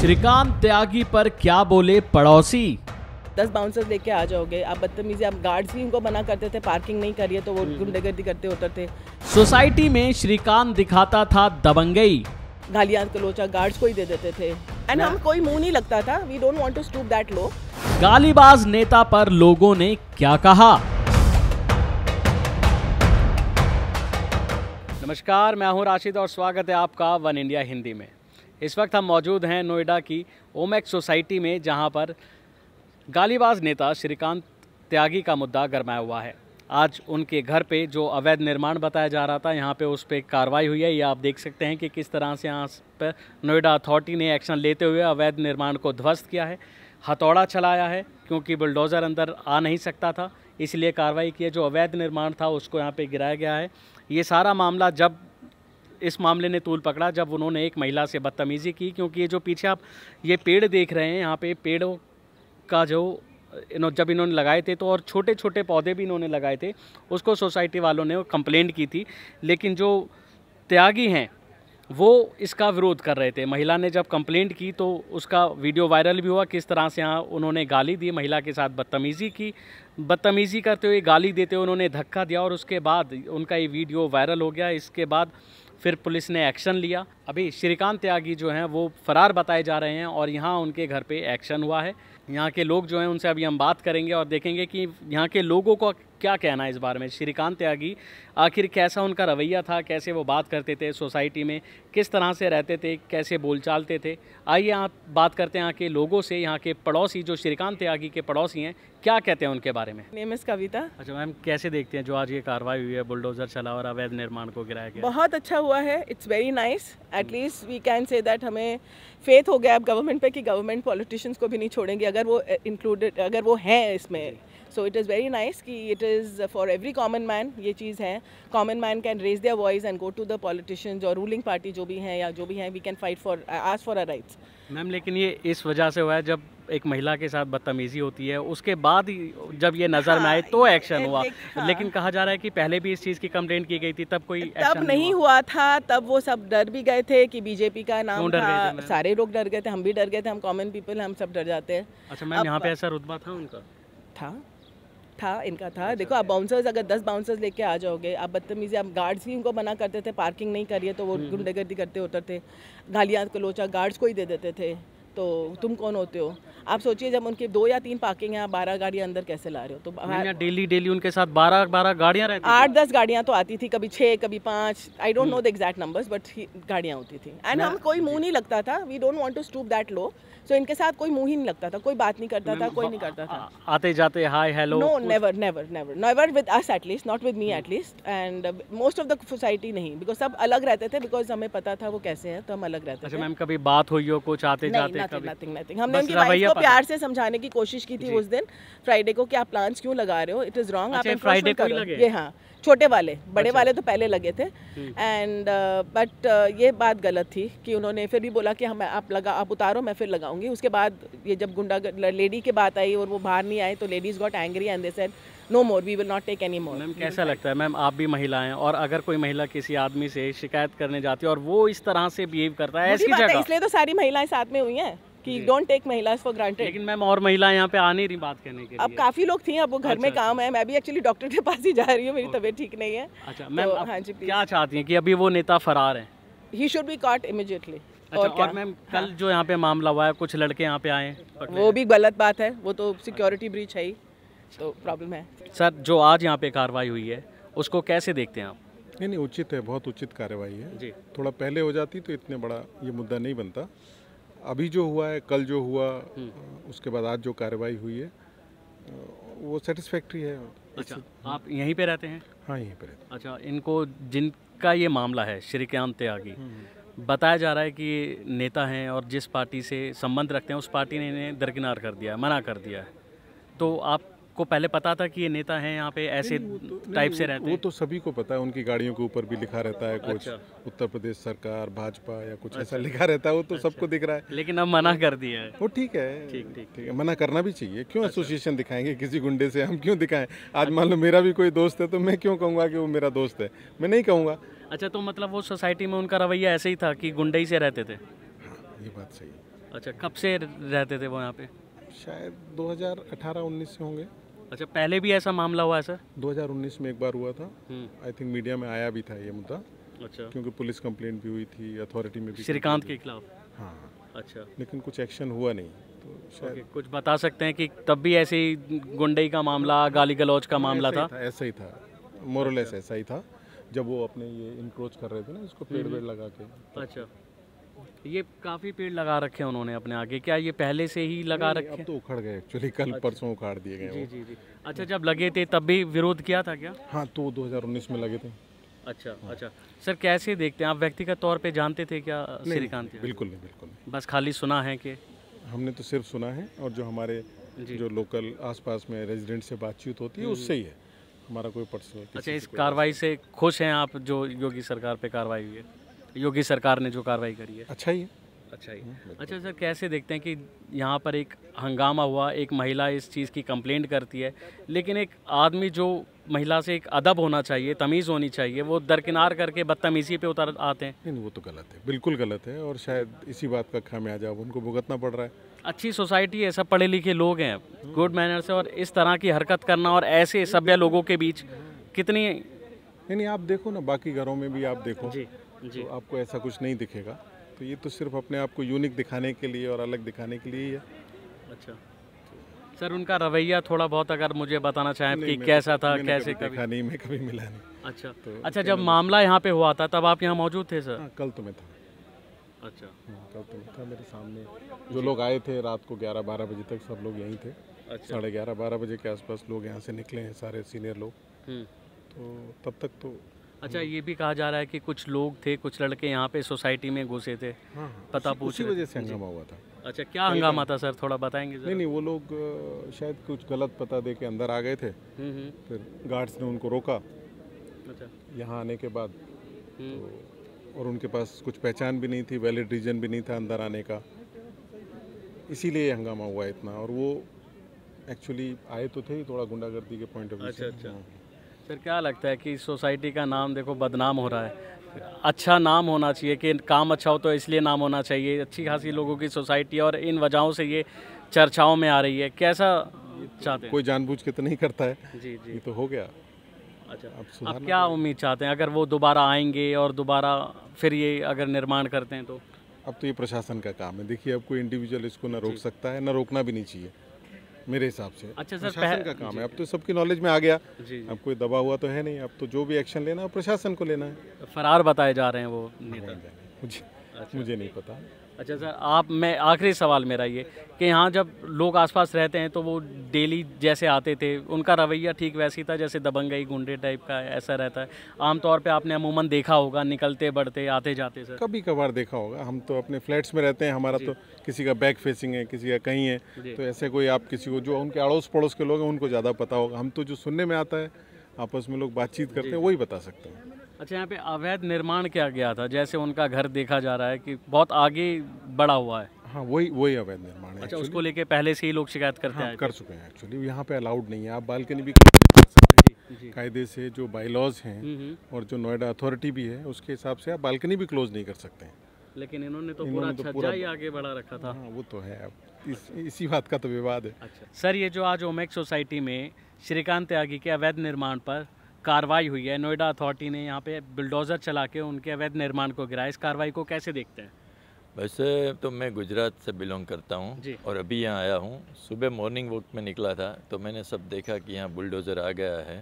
श्रीकांत त्यागी पर क्या बोले पड़ोसी दस बाउंसर लेके आ जाओगे आप बदतमीजी आप गार्ड्स भी उनको बना करते थे पार्किंग नहीं करिए तो वो हम्म। गुंडेगर्दी करते होते थे सोसाइटी में श्रीकांत दिखाता था दबंगई गालियां कलोचा गार्ड्स को ही दे देते थे एंड हम कोई मुंह नहीं लगता था we don't want to stoop that low गालीबाज नेता पर लोगों ने क्या कहा नमस्कार मैं हूं राशिद और स्वागत है आपका वन इंडिया हिंदी में इस वक्त हम मौजूद हैं नोएडा की ओमेक सोसाइटी में जहां पर गालीबाज नेता श्रीकांत त्यागी का मुद्दा गरमाया हुआ है आज उनके घर पे जो अवैध निर्माण बताया जा रहा था यहाँ पे उस पर कार्रवाई हुई है ये आप देख सकते हैं कि किस तरह से यहाँ पर नोएडा अथॉरिटी ने एक्शन लेते हुए अवैध निर्माण को ध्वस्त किया है हथौड़ा चलाया है क्योंकि बुलडोज़र अंदर आ नहीं सकता था इसलिए कार्रवाई की है जो अवैध निर्माण था उसको यहाँ पे गिराया गया है ये सारा मामला जब इस मामले ने तूल पकड़ा जब उन्होंने एक महिला से बदतमीज़ी की क्योंकि ये जो पीछे आप ये पेड़ देख रहे हैं यहाँ पे पेड़ों का जो इन्हों जब इन्होंने लगाए थे तो और छोटे छोटे पौधे भी इन्होंने लगाए थे उसको सोसाइटी वालों ने कंप्लेंट की थी लेकिन जो त्यागी हैं वो इसका विरोध कर रहे थे महिला ने जब कंप्लेंट की तो उसका वीडियो वायरल भी हुआ किस तरह से यहाँ उन्होंने गाली दी महिला के साथ बदतमीज़ी की बदतमीज़ी करते हुए गाली देते हुए उन्होंने धक्का दिया और उसके बाद उनका ये वीडियो वायरल हो गया इसके बाद फिर पुलिस ने एक्शन लिया अभी श्रीकांत त्यागी जो हैं वो फरार बताए जा रहे हैं और यहाँ उनके घर पे एक्शन हुआ है यहाँ के लोग जो हैं उनसे अभी हम बात करेंगे और देखेंगे कि यहाँ के लोगों का क्या कहना है इस बारे में श्रीकांत त्यागी आखिर कैसा उनका रवैया था कैसे वो बात करते थे सोसाइटी में किस तरह से रहते थे कैसे बोलचालते थे आइए आप बात करते हैं यहाँ के लोगों से यहाँ के पड़ोसी जो श्रीकांत त्यागी के पड़ोसी हैं क्या कहते हैं उनके बारे में नेम इस कविता अच्छा मैम कैसे देखते हैं जो आज ये कार्रवाई हुई है बुलडोजर चला और अवैध निर्माण को गिराया गया बहुत अच्छा हुआ है it's very nice at least we can say that हमें फेथ हो गया अब गवर्नमेंट पे कि गवर्नमेंट पॉलिटिशियंस को भी नहीं छोड़ेंगे अगर वो इंक्लूडेड eh, अगर वो हैं इसमें so it is very nice कि it is for every common man ये चीज़ है common man can raise their voice and go to the politicians और रूलिंग पार्टी जो भी हैं या जो भी हैं वी कैन फाइट फॉर आज फॉर आर राइट्स मैम लेकिन ये इस वजह से हुआ है जब एक महिला के साथ बदतमीजी होती है उसके बाद जब ये नज़र हाँ, में आए तो एक्शन हुआ हाँ, लेकिन कहा जा रहा है कि पहले भी इस चीज़ की कंप्लेंट की गई थी तब कोई तब नहीं हुआ।, हुआ था तब वो सब डर भी गए थे कि बीजेपी का नाम था सारे लोग डर गए थे हम भी डर गए थे हम कॉमन पीपल हम सब डर जाते हैं अच्छा मैम यहाँ पे ऐसा रुतबा था उनका था था इनका था अच्छा, देखो आप बाउंसर्स अच्छा। अगर दस बाउंसर्स लेके आ जाओगे आप बदतमीजी आप गार्ड्स ही उनको मना करते थे पार्किंग नहीं करिए तो वो हम्म, हम्म। गुंडेगर्दी करते होते थे गालियाँ को लोचा गार्ड्स को ही दे देते थे तो तुम कौन होते हो आप सोचिए जब उनके दो या तीन पार्किंग है बारह गाड़ियाँ अंदर कैसे ला रहे हो तो डेली डेली उनके साथ बारह बारह गाड़ियाँ रहती आठ दस गाड़ियाँ तो आती थी कभी छः कभी पाँच I don't know the exact numbers but गाड़ियाँ होती थी एंड हम कोई मुँह नहीं लगता था we don't want to stoop that low so इनके साथ कोई मुंह ही नहीं लगता था कोई बात नहीं करता था कोई नहीं करता था आते जाते hi hello no never never never never with us at least not with me at least and most of the society नहीं बिकॉज सब अलग रहते थे बिकॉज हमें पता था वो कैसे हैं तो हम अलग रहते अच्छा मैम कभी बात हुई हो कुछ आते जाते नथिंग नथिंग हमने उनकी वाइफ को प्यार से समझाने की कोशिश की थी उस दिन फ्राइडे को कि आप प्लांट्स क्यों लगा रहे हो इट इज रॉन्ग आप फ्राइडे अच्छा, को ये हाँ छोटे वाले बड़े अच्छा। वाले तो पहले लगे थे and hmm. But uh, uh, ये बात गलत थी कि उन्होंने फिर भी बोला कि हम आप लगा आप उतारो मैं फिर लगाऊंगी उसके बाद ये जब गुंडा लेडी की बात आई और वो बाहर नहीं आए तो ladies got angry and they said no more we will not take any more ma'am कैसा लगता है मैम आप भी महिला हैं और अगर कोई महिला किसी आदमी से शिकायत करने जाती है और वो इस तरह से बिहेव करता है इसलिए तो सारी महिलाएं साथ में हुई हैं कि डोंट टेक महिला फॉर ग्रांटेड लेकिन मैम और महिला यहाँ पे आ नहीं रही बात करने के लिए अब काफी लोग थी अब वो घर अच्छा, में अच्छा। काम है मैं भी एक्चुअली डॉक्टर के पास ही जा रही हूँ मेरी तबीयत ठीक नहीं है अच्छा मैम तो हाँ जी क्या चाहती है की अभी वो नेता फरार है he should be caught immediately अच्छा, और, और मैम कल हाँ। जो यहाँ पे मामला हुआ है कुछ लड़के यहाँ पे आए वो भी गलत बात है वो तो सिक्योरिटी ब्रीच है ही तो प्रॉब्लम है सर जो आज यहाँ पे कार्रवाई हुई है उसको कैसे देखते हैं आप नहीं नहीं उचित है बहुत उचित कार्रवाई है जी थोड़ा पहले हो जाती तो इतने बड़ा ये मुद्दा नहीं बनता अभी जो हुआ है कल जो हुआ हम्म। उसके बाद आज जो कार्रवाई हुई है वो सेटिस्फैक्ट्री है अच्छा आप यहीं पे रहते हैं हाँ यहीं पे रहते हैं अच्छा इनको जिनका ये मामला है श्रीकांत त्यागी हम्म, हम्म। बताया जा रहा है कि नेता हैं और जिस पार्टी से संबंध रखते हैं उस पार्टी ने इन्हें दरकिनार कर दिया मना कर दिया है तो आप आपको पहले पता था कि ये नेता हैं यहाँ पे ऐसे तो, टाइप से रहते वो तो सभी को पता है उनकी गाड़ियों के ऊपर भी लिखा रहता है कुछ अच्छा। उत्तर प्रदेश सरकार भाजपा या कुछ अच्छा। ऐसा लिखा रहता है वो तो अच्छा। सबको दिख रहा है लेकिन अब मना कर दिया है वो ठीक है ठीक ठीक मना करना भी चाहिए क्यों एसोसिएशन अच्छा। दिखाएंगे किसी गुंडे से हम क्यों दिखाएं आज मान लो मेरा भी कोई दोस्त है तो मैं क्यों कहूँगा कि वो मेरा दोस्त है मैं नहीं कहूँगा अच्छा तो मतलब वो सोसाइटी में उनका रवैया ऐसे ही था कि गुंडे ही से रहते थे हाँ ये बात सही है अच्छा कब से रहते थे वो यहाँ पे शायद 2018-19 से होंगे अच्छा पहले भी ऐसा मामला हुआ है सर 2019 में एक बार हुआ था आई थिंक मीडिया में आया भी था ये मुद्दा अच्छा क्योंकि पुलिस कंप्लेंट भी हुई थी अथॉरिटी में भी श्रीकांत के खिलाफ हाँ अच्छा लेकिन कुछ एक्शन हुआ नहीं तो शायद कुछ बता सकते हैं कि तब भी ऐसे ही गुंडई का मामला गाली गलौज का मामला था ऐसा ही था मोरलेस अच्छा। ऐसा ही था जब वो अपने ये इंक्रोच कर रहे थे ना इसको पेड़ हम्म। वेड़ लगा के अच्छा ये काफी पेड़ लगा रखे हैं उन्होंने अपने आगे क्या ये पहले से ही लगा रखे हैं तो उखड़ गए एक्चुअली कल अच्छा। परसों उखाड़ दिए गए जी जी जी अच्छा जब लगे थे तब भी विरोध किया था क्या हाँ तो 2019 में लगे थे अच्छा हाँ। अच्छा सर कैसे देखते हैं आप व्यक्तिगत तौर पे जानते थे क्या श्रीकांत बिल्कुल नहीं बिल्कुल नहीं बस खाली सुना है कि हमने तो सिर्फ सुना है और जो हमारे जो लोकल आस में रेजिडेंट से बातचीत होती है हम्म। उससे ही है हमारा कोई पर्सनल अच्छा इस कार्रवाई से खुश हैं आप जो योगी सरकार पे कार्रवाई हुई है योगी सरकार ने जो कार्रवाई करी है अच्छा ही है अच्छा ही अच्छा सर कैसे देखते हैं कि यहाँ पर एक हंगामा हुआ एक महिला इस चीज़ की कंप्लेंट करती है लेकिन एक आदमी जो महिला से एक अदब होना चाहिए तमीज़ होनी चाहिए वो दरकिनार करके बदतमीज़ी पे उतर आते हैं नहीं वो तो गलत है बिल्कुल गलत है और शायद इसी बात का खामियाजा अब उनको भुगतना पड़ रहा है अच्छी सोसाइटी है सब पढ़े लिखे लोग हैं गुड मैनर्स है और इस तरह की हरकत करना और ऐसे सभ्य लोगों के बीच कितनी नहीं नहीं आप देखो ना बाकी घरों में भी आप देखो तो आपको ऐसा कुछ नहीं दिखेगा तो ये तो सिर्फ अपने आप को यूनिक दिखाने के लिए और अलग दिखाने के लिए ही है अच्छा सर उनका रवैया थोड़ा बहुत अगर मुझे बताना चाहें कि कैसा था कैसे कभी देखा नहीं मैं कभी मिला नहीं अच्छा तो अच्छा जब मामला यहाँ पे हुआ था तब आप यहाँ मौजूद थे सर हाँ, कल तो मैं था अच्छा हाँ, कल तो मैं था मेरे सामने जो लोग आए थे रात को ग्यारह बारह बजे तक सब लोग यहीं थे अच्छा। साढ़े ग्यारह बारह बजे के आसपास लोग यहाँ से निकले हैं सारे सीनियर लोग हम्म। तो तब तक तो अच्छा ये भी कहा जा रहा है कि कुछ लोग थे कुछ लड़के यहाँ पे सोसाइटी में घुसे थे हाँ, हाँ। पता पूछ वजह से हंगामा हुआ था अच्छा क्या हंगामा था सर थोड़ा बताएंगे नहीं नहीं वो लोग शायद कुछ गलत पता दे के अंदर आ गए थे हम्म, हम्म। फिर गार्ड्स ने उनको रोका अच्छा यहाँ आने के बाद हम्म। तो, और उनके पास कुछ पहचान भी नहीं थी वैलिड रीजन भी नहीं था अंदर आने का इसीलिए हंगामा हुआ इतना और वो एक्चुअली आए तो थे ही थोड़ा गुंडागर्दी के पॉइंट ऑफ व्यू अच्छा अच्छा हाँ। फिर क्या लगता है कि सोसाइटी का नाम देखो बदनाम हो रहा है अच्छा नाम होना चाहिए कि काम अच्छा हो तो इसलिए नाम होना चाहिए अच्छी खासी लोगों की सोसाइटी और इन वजहों से ये चर्चाओं में आ रही है कैसा चाहते कोई जानबूझ के तो नहीं करता है जी जी ये तो हो गया अच्छा अब, अब क्या उम्मीद चाहते हैं अगर वो दोबारा आएंगे और दोबारा फिर ये अगर निर्माण करते हैं तो अब तो ये प्रशासन का काम है देखिए अब कोई इंडिविजुअल इसको ना रोक सकता है ना रोकना भी नहीं चाहिए मेरे हिसाब से अच्छा सर प्रशासन का काम है अब तो सबकी नॉलेज में आ गया जी, जी। अब कोई दबा हुआ तो है नहीं अब तो जो भी एक्शन लेना है प्रशासन को लेना है फरार बताए जा रहे हैं वो नेता मुझे मुझे नहीं पता अच्छा सर आप मैं आखिरी सवाल मेरा ये कि यहाँ जब लोग आसपास रहते हैं तो वो डेली जैसे आते थे उनका रवैया ठीक वैसे था जैसे दबंगई गुंडे टाइप का ऐसा रहता है आमतौर पे आपने अमूमन देखा होगा निकलते बढ़ते आते जाते सर कभी कभार देखा होगा हम तो अपने फ्लैट्स में रहते हैं हमारा तो किसी का बैक फेसिंग है किसी का कहीं है तो ऐसे कोई आप किसी को जो उनके अड़ोस पड़ोस के लोग हैं उनको ज़्यादा पता होगा हम तो जो सुनने में आता है आपस में लोग बातचीत करते हैं वही बता सकते हैं अच्छा यहाँ पे अवैध निर्माण किया गया था जैसे उनका घर देखा जा रहा है कि बहुत आगे बढ़ा हुआ है हाँ वही वही अवैध निर्माण है अच्छा उसको लेके पहले से ही लोग शिकायत करते हाँ, कर चुके हैं एक्चुअली यहाँ पे अलाउड नहीं है आप बालकनी भी कायदे से जो बायलॉज हैं हम्म, हम्म। और जो नोएडा अथॉरिटी भी है उसके हिसाब से आप बालकनी भी क्लोज नहीं कर सकते हैं लेकिन इन्होंने तो इन्होंने पूरा तो पूरा ही आगे बढ़ा रखा था हाँ, वो तो है अब इस, इसी बात का तो विवाद है अच्छा सर ये जो आज ओमेक सोसाइटी में श्रीकांत त्यागी के अवैध निर्माण पर कार्रवाई हुई है नोएडा अथॉरिटी ने यहाँ पे बुलडोज़र चला के उनके अवैध निर्माण को गिराया इस कार्रवाई को कैसे देखते हैं वैसे तो मैं गुजरात से बिलोंग करता हूँ और अभी यहाँ आया हूँ सुबह मॉर्निंग वॉक में निकला था तो मैंने सब देखा कि यहाँ बुलडोज़र आ गया है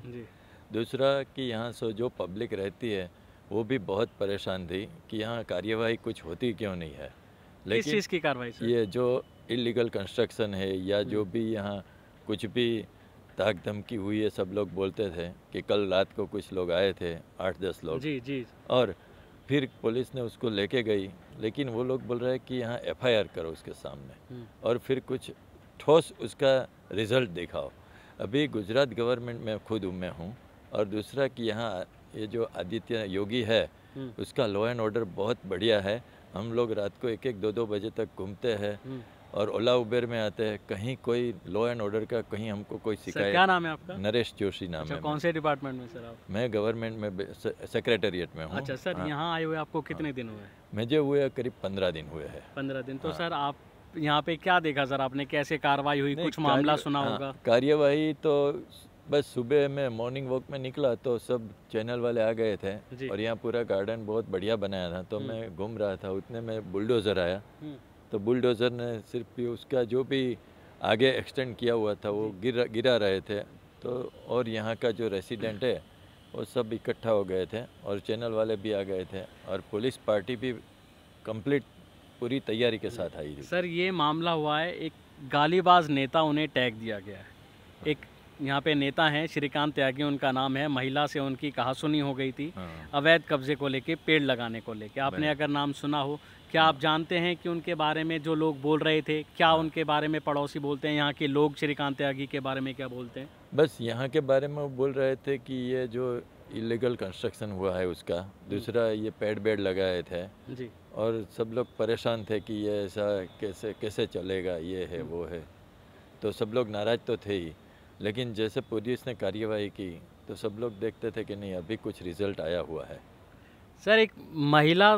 दूसरा कि यहाँ से जो पब्लिक रहती है वो भी बहुत परेशान थी कि यहाँ कार्यवाही कुछ होती क्यों नहीं है लेकिन इस चीज़ की कार्रवाई ये जो इलीगल कंस्ट्रक्शन है या जो हम्म। भी यहाँ कुछ भी ताक धमकी हुई है सब लोग बोलते थे कि कल रात को कुछ लोग आए थे आठ दस लोग जी जी और फिर पुलिस ने उसको लेके गई लेकिन वो लोग बोल रहे हैं कि यहाँ एफआईआर करो उसके सामने हम्म। और फिर कुछ ठोस उसका रिजल्ट दिखाओ अभी गुजरात गवर्नमेंट में खुद मैं हूँ और दूसरा कि यहाँ ये जो आदित्य योगी है हम्म। उसका लॉ एंड ऑर्डर बहुत बढ़िया है हम लोग रात को एक एक दो दो बजे तक घूमते हैं हम्म। और ओला उबेर में आते हैं कहीं कोई लॉ एंड ऑर्डर का कहीं हमको कोई शिकायत क्या नाम है आपका नरेश जोशी नाम अच्छा, है कौन से डिपार्टमेंट में सर आप मैं गवर्नमेंट में सेक्रेटेरिएट में हूँ अच्छा सर हाँ। यहाँ आए हुए आपको कितने हाँ। दिन हुए मुझे हुए करीब पंद्रह दिन हुए हैं पंद्रह दिन तो सर हाँ। आप यहाँ पे क्या देखा सर आपने कैसे कार्रवाई हुई कुछ मामला सुना होगा कार्यवाही तो बस सुबह में मॉर्निंग वॉक में निकला तो सब चैनल वाले आ गए थे और यहाँ पूरा गार्डन बहुत बढ़िया बनाया था तो हम्म। मैं घूम रहा था उतने में बुलडोजर आया हम्म। तो बुलडोज़र ने सिर्फ भी उसका जो भी आगे एक्सटेंड किया हुआ था वो गिरा गिरा रहे थे तो और यहाँ का जो रेसिडेंट है वो सब इकट्ठा हो गए थे और चैनल वाले भी आ गए थे और पुलिस पार्टी भी कंप्लीट पूरी तैयारी के साथ आई थी सर ये मामला हुआ है एक गालीबाज नेता उन्हें टैग दिया गया है हाँ। एक यहाँ पे नेता हैं श्रीकांत त्यागी उनका नाम है महिला से उनकी कहा सुनी हो गई थी हाँ। अवैध कब्जे को लेके पेड़ लगाने को लेके आपने अगर नाम सुना हो क्या हाँ। आप जानते हैं कि उनके बारे में जो लोग बोल रहे थे क्या हाँ। उनके बारे में पड़ोसी बोलते हैं यहाँ के लोग श्रीकांत त्यागी के बारे में क्या बोलते हैं बस यहाँ के बारे में बोल रहे थे कि ये जो इलीगल कंस्ट्रक्शन हुआ है उसका हम्म। दूसरा ये पेड़ बेड लगाए थे जी और सब लोग परेशान थे कि ये ऐसा कैसे कैसे चलेगा ये है हम्म। वो है तो सब लोग नाराज तो थे ही लेकिन जैसे पुलिस ने कार्यवाही की तो सब लोग देखते थे कि नहीं अभी कुछ रिजल्ट आया हुआ है सर एक महिला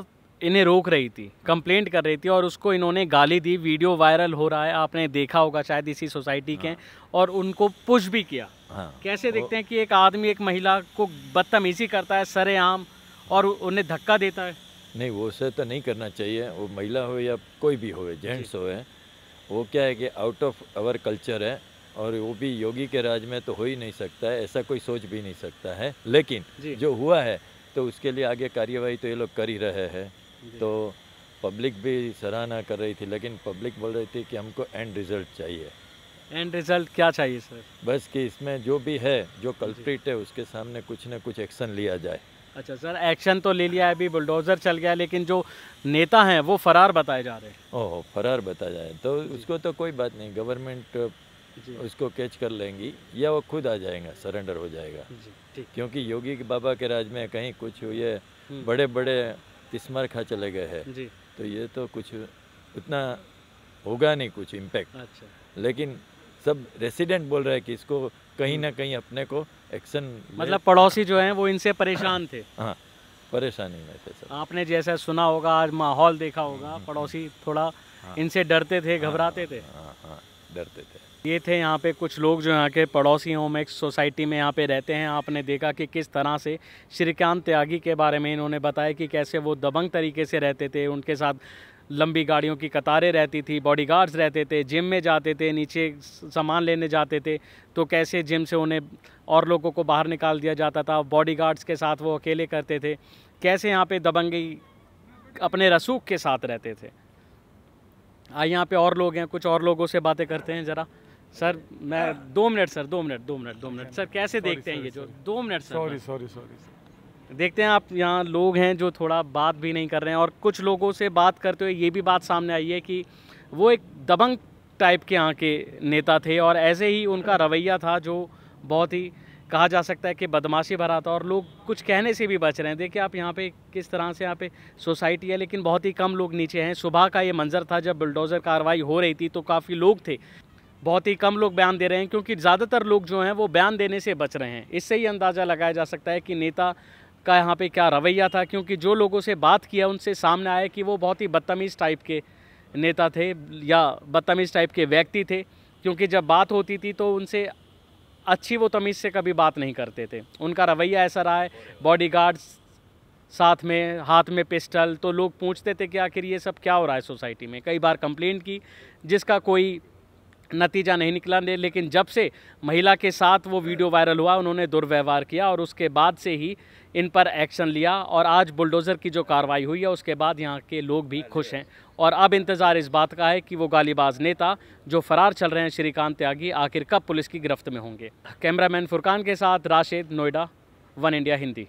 इन्हें रोक रही थी कंप्लेंट कर रही थी और उसको इन्होंने गाली दी वीडियो वायरल हो रहा है आपने देखा होगा शायद इसी सोसाइटी हाँ। के और उनको पुश भी किया हाँ। कैसे देखते हैं कि एक आदमी एक महिला को बदतमीजी करता है सरेआम और उन्हें धक्का देता है नहीं वो से तो नहीं करना चाहिए वो महिला हो या कोई भी हो जेंट्स हो वो क्या है कि आउट ऑफ आवर कल्चर है और वो भी योगी के राज में तो हो ही नहीं सकता है ऐसा कोई सोच भी नहीं सकता है लेकिन जो हुआ है तो उसके लिए आगे कार्यवाही तो ये लोग कर ही रहे हैं तो पब्लिक भी सराहना कर रही थी लेकिन पब्लिक बोल रही थी कि हमको एंड रिजल्ट चाहिए एंड रिजल्ट क्या चाहिए सर बस कि इसमें जो भी है जो कल्प्रिट है उसके सामने कुछ न कुछ एक्शन लिया जाए अच्छा सर एक्शन तो ले लिया अभी बुलडोज़र चल गया लेकिन जो नेता हैं वो फरार बताए जा रहे हैं ओह फरार बताया जाए तो उसको तो कोई बात नहीं गवर्नमेंट उसको कैच कर लेंगी या वो खुद आ जाएगा सरेंडर हो जाएगा क्योंकि योगी बाबा के राज में कहीं कुछ ये हम्म। बड़े बड़े किस्मर खा चले गए हैं तो ये तो कुछ उतना होगा नहीं कुछ इम्पैक्ट अच्छा। लेकिन सब रेसिडेंट बोल रहे हैं कि इसको कहीं हम्म। ना कहीं अपने को एक्शन मतलब पड़ोसी जो हैं वो इनसे परेशान थे हाँ परेशानी में थे सब आपने जैसा सुना होगा आज माहौल देखा होगा हम्म, पड़ोसी थोड़ा हाँ। इनसे डरते थे हाँ, घबराते हाँ, थे हाँ हाँ डरते थे ये थे यहाँ पे कुछ लोग जो यहाँ के पड़ोसी होम एक सोसाइटी में यहाँ पे रहते हैं आपने देखा कि किस तरह से श्रीकांत त्यागी के बारे में इन्होंने बताया कि कैसे वो दबंग तरीके से रहते थे उनके साथ लंबी गाड़ियों की कतारें रहती थी बॉडीगार्ड्स रहते थे जिम में जाते थे नीचे सामान लेने जाते थे तो कैसे जिम से उन्हें और लोगों को बाहर निकाल दिया जाता था बॉडी के साथ वो अकेले करते थे कैसे यहाँ पर दबंगी अपने रसूख के साथ रहते थे आइए यहाँ पे और लोग हैं कुछ और लोगों से बातें करते हैं ज़रा सर मैं हाँ। दो मिनट सर दो मिनट दो मिनट दो मिनट सर कैसे sorry, देखते sorry, हैं ये जो दो minute sir sorry sorry sorry देखते हैं आप यहाँ लोग हैं जो थोड़ा बात भी नहीं कर रहे हैं और कुछ लोगों से बात करते हुए ये भी बात सामने आई है कि वो एक दबंग टाइप के यहाँ के नेता थे और ऐसे ही उनका हाँ। रवैया था जो बहुत ही कहा जा सकता है कि बदमाशी भरा था और लोग कुछ कहने से भी बच रहे हैं देखिए आप यहाँ पे किस तरह से यहाँ पे सोसाइटी है लेकिन बहुत ही कम लोग नीचे हैं सुबह का ये मंजर था जब बुलडोज़र कार्रवाई हो रही थी तो काफ़ी लोग थे बहुत ही कम लोग बयान दे रहे हैं क्योंकि ज़्यादातर लोग जो हैं वो बयान देने से बच रहे हैं इससे ही अंदाज़ा लगाया जा सकता है कि नेता का यहाँ पे क्या रवैया था क्योंकि जो लोगों से बात किया उनसे सामने आया कि वो बहुत ही बदतमीज़ टाइप के नेता थे या बदतमीज़ टाइप के व्यक्ति थे क्योंकि जब बात होती थी तो उनसे अच्छी वो तमीज़ से कभी बात नहीं करते थे उनका रवैया ऐसा रहा है बॉडी गार्ड्स साथ में हाथ में पिस्टल तो लोग पूछते थे कि आखिर ये सब क्या हो रहा है सोसाइटी में कई बार कंप्लेंट की जिसका कोई नतीजा नहीं निकला लेकिन जब से महिला के साथ वो वीडियो वायरल हुआ उन्होंने दुर्व्यवहार किया और उसके बाद से ही इन पर एक्शन लिया और आज बुलडोज़र की जो कार्रवाई हुई है उसके बाद यहाँ के लोग भी हाँ खुश हाँ हैं और अब इंतज़ार इस बात का है कि वो गालीबाज नेता जो फरार चल रहे हैं श्रीकांत त्यागी आखिर कब पुलिस की गिरफ्त में होंगे कैमरामैन फुरकान के साथ राशिद नोएडा वन इंडिया हिंदी